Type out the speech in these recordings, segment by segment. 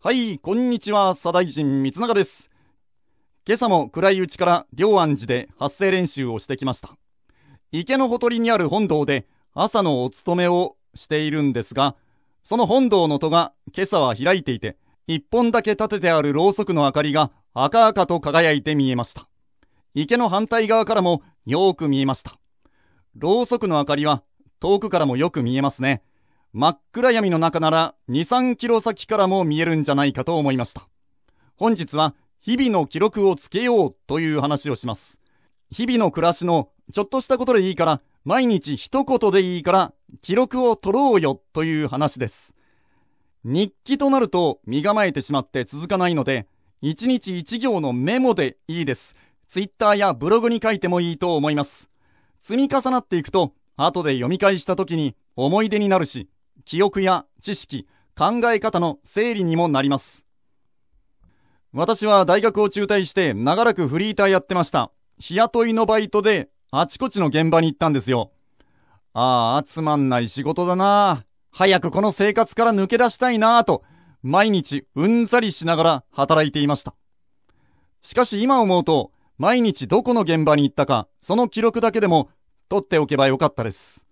はい、こんにちは、左大臣三永です。今朝も暗いうちから両安寺で発声練習をしてきました。池のほとりにある本堂で朝のお勤めをしているんですが、その本堂の戸が今朝は開いていて、一本だけ立ててあるろうそくの明かりが赤々と輝いて見えました。池の反対側からもよーく見えました。ろうそくの明かりは遠くからもよく見えますね。真っ暗闇の中なら2、3キロ先からも見えるんじゃないかと思いました。本日は日々の記録をつけようという話をします。日々の暮らしのちょっとしたことでいいから、毎日一言でいいから記録を取ろうよという話です。日記となると身構えてしまって続かないので、1日1行のメモでいいです。ツイッターやブログに書いてもいいと思います。積み重なっていくと、後で読み返した時に思い出になるし、記憶や知識、考え方の整理にもなります。私は大学を中退して長らくフリーターやってました。日雇いのバイトであちこちの現場に行ったんですよ。ああ、つまんない仕事だな早くこの生活から抜け出したいなと、毎日うんざりしながら働いていました。しかし今思うと、毎日どこの現場に行ったか、その記録だけでも取っておけばよかったです。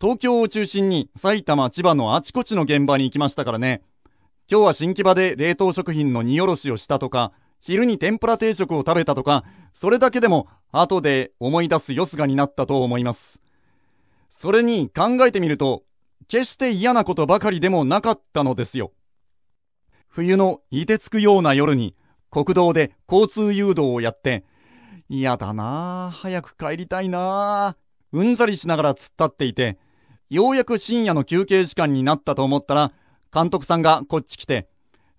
東京を中心に埼玉、千葉のあちこちの現場に行きましたからね。今日は新木場で冷凍食品の荷下ろしをしたとか、昼に天ぷら定食を食べたとか、それだけでも後で思い出すよすがになったと思います。それに考えてみると、決して嫌なことばかりでもなかったのですよ。冬の凍てつくような夜に国道で交通誘導をやって、嫌だなぁ、早く帰りたいなぁ、うんざりしながら突っ立っていて、ようやく深夜の休憩時間になったと思ったら、監督さんがこっち来て、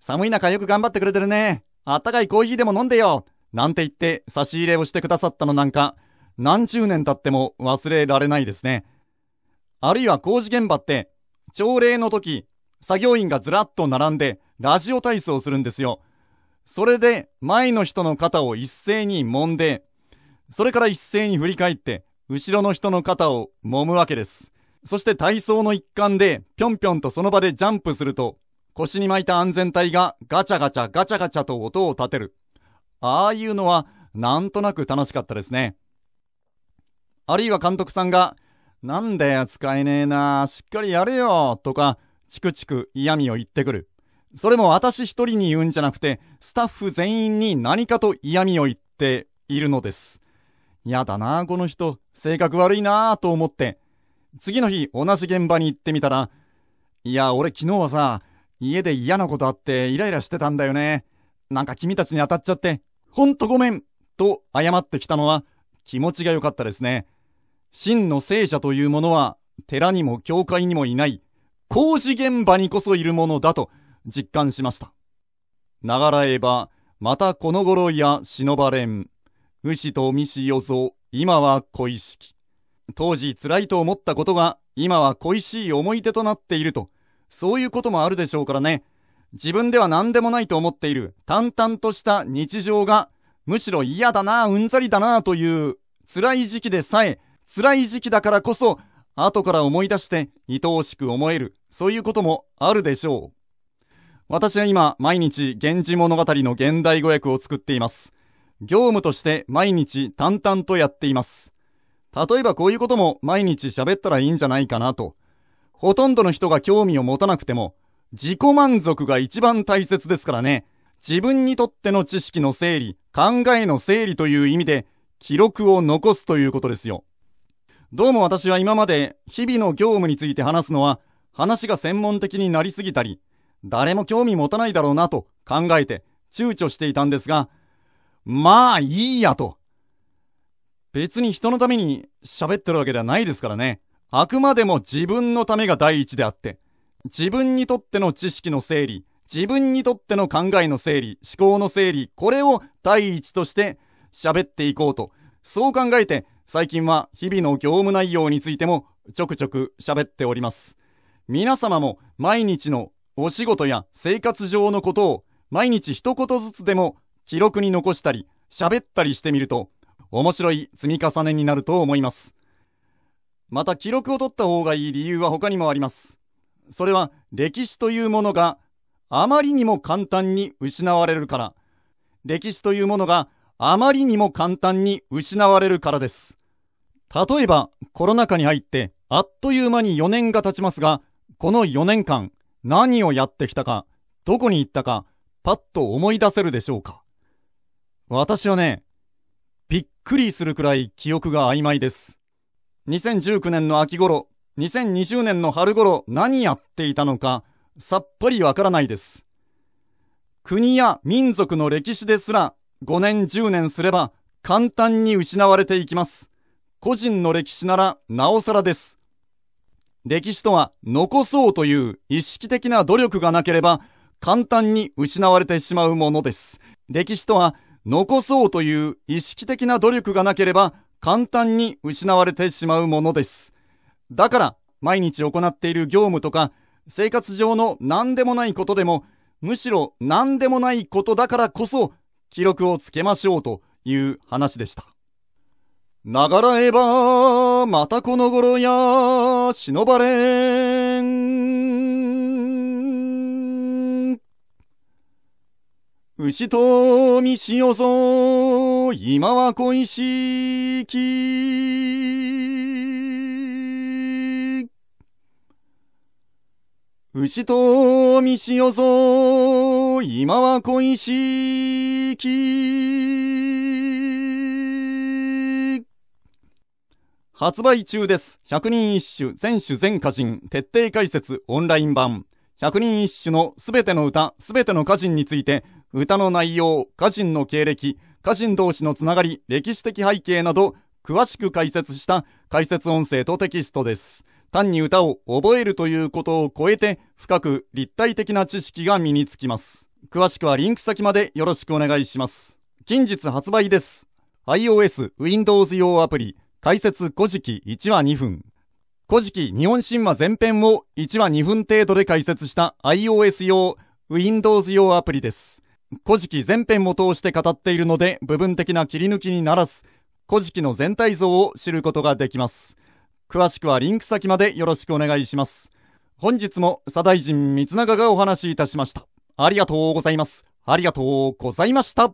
寒い中よく頑張ってくれてるね。あったかいコーヒーでも飲んでよ。なんて言って差し入れをしてくださったのなんか、何十年経っても忘れられないですね。あるいは工事現場って、朝礼の時、作業員がずらっと並んで、ラジオ体操をするんですよ。それで、前の人の肩を一斉に揉んで、それから一斉に振り返って、後ろの人の肩を揉むわけです。そして体操の一環で、ぴょんぴょんとその場でジャンプすると、腰に巻いた安全帯がガチャガチャガチャガチャと音を立てる。ああいうのは、なんとなく楽しかったですね。あるいは監督さんが、なんだよ、使えねえな、しっかりやれよ、とか、チクチク嫌味を言ってくる。それも私一人に言うんじゃなくて、スタッフ全員に何かと嫌味を言っているのです。嫌だな、この人、性格悪いな、と思って、次の日同じ現場に行ってみたら、いや、俺昨日はさ、家で嫌なことあってイライラしてたんだよね。なんか君たちに当たっちゃって、ほんとごめんと謝ってきたのは気持ちが良かったですね。真の聖者というものは寺にも教会にもいない工事現場にこそいるものだと実感しました。ながらえば、またこの頃や忍ばれん。牛と見しよぞ、今は恋しき。当時辛いと思ったことが今は恋しい思い出となっていると、そういうこともあるでしょうからね。自分では何でもないと思っている淡々とした日常が、むしろ嫌だな、うんざりだなという辛い時期でさえ、辛い時期だからこそ、後から思い出して愛おしく思える、そういうこともあるでしょう。私は今、毎日、源氏物語の現代語訳を作っています。業務として毎日淡々とやっています。例えばこういうことも毎日喋ったらいいんじゃないかなと。ほとんどの人が興味を持たなくても、自己満足が一番大切ですからね。自分にとっての知識の整理、考えの整理という意味で、記録を残すということですよ。どうも私は今まで日々の業務について話すのは、話が専門的になりすぎたり、誰も興味持たないだろうなと考えて躊躇していたんですが、まあいいやと。別に人のために喋ってるわけではないですからね。あくまでも自分のためが第一であって、自分にとっての知識の整理、自分にとっての考えの整理、思考の整理、これを第一として喋っていこうと。そう考えて、最近は日々の業務内容についてもちょくちょく喋っております。皆様も毎日のお仕事や生活上のことを毎日一言ずつでも記録に残したり喋ったりしてみると面白い積み重ねになると思います。また記録を取った方がいい理由は他にもあります。それは歴史というものがあまりにも簡単に失われるから。歴史というものがあまりにも簡単に失われるからです。例えばコロナ禍に入ってあっという間に4年が経ちますが、この4年間何をやってきたか、どこに行ったか、パッと思い出せるでしょうか。私はね、びっくりするくらい記憶が曖昧です。2019年の秋頃、2020年の春頃何やっていたのかさっぱりわからないです。国や民族の歴史ですら5年10年すれば簡単に失われていきます。個人の歴史ならなおさらです。歴史とは残そうという意識的な努力がなければ簡単に失われてしまうものです。歴史とは残そうという意識的な努力がなければ簡単に失われてしまうものです。だから毎日行っている業務とか生活上の何でもないことでもむしろ何でもないことだからこそ記録をつけましょうという話でした。ながらえばまたこの頃や忍ばれ牛と見しよぞ、今は恋しき。牛と見しよぞ、今は恋しき。発売中です。百人一首、全種全歌人、徹底解説、オンライン版。百人一首のすべての歌、すべての歌人について、歌の内容、歌人の経歴、歌人同士のつながり、歴史的背景など、詳しく解説した解説音声とテキストです。単に歌を覚えるということを超えて、深く立体的な知識が身につきます。詳しくはリンク先までよろしくお願いします。近日発売です。iOS、Windows 用アプリ、解説古事記1話2分。古事記日本神話全編を1話2分程度で解説した iOS 用、Windows 用アプリです。古事記全編を通して語っているので部分的な切り抜きにならず、古事記の全体像を知ることができます。詳しくはリンク先までよろしくお願いします。本日も左大臣三永がお話しいたしました。ありがとうございます。ありがとうございました。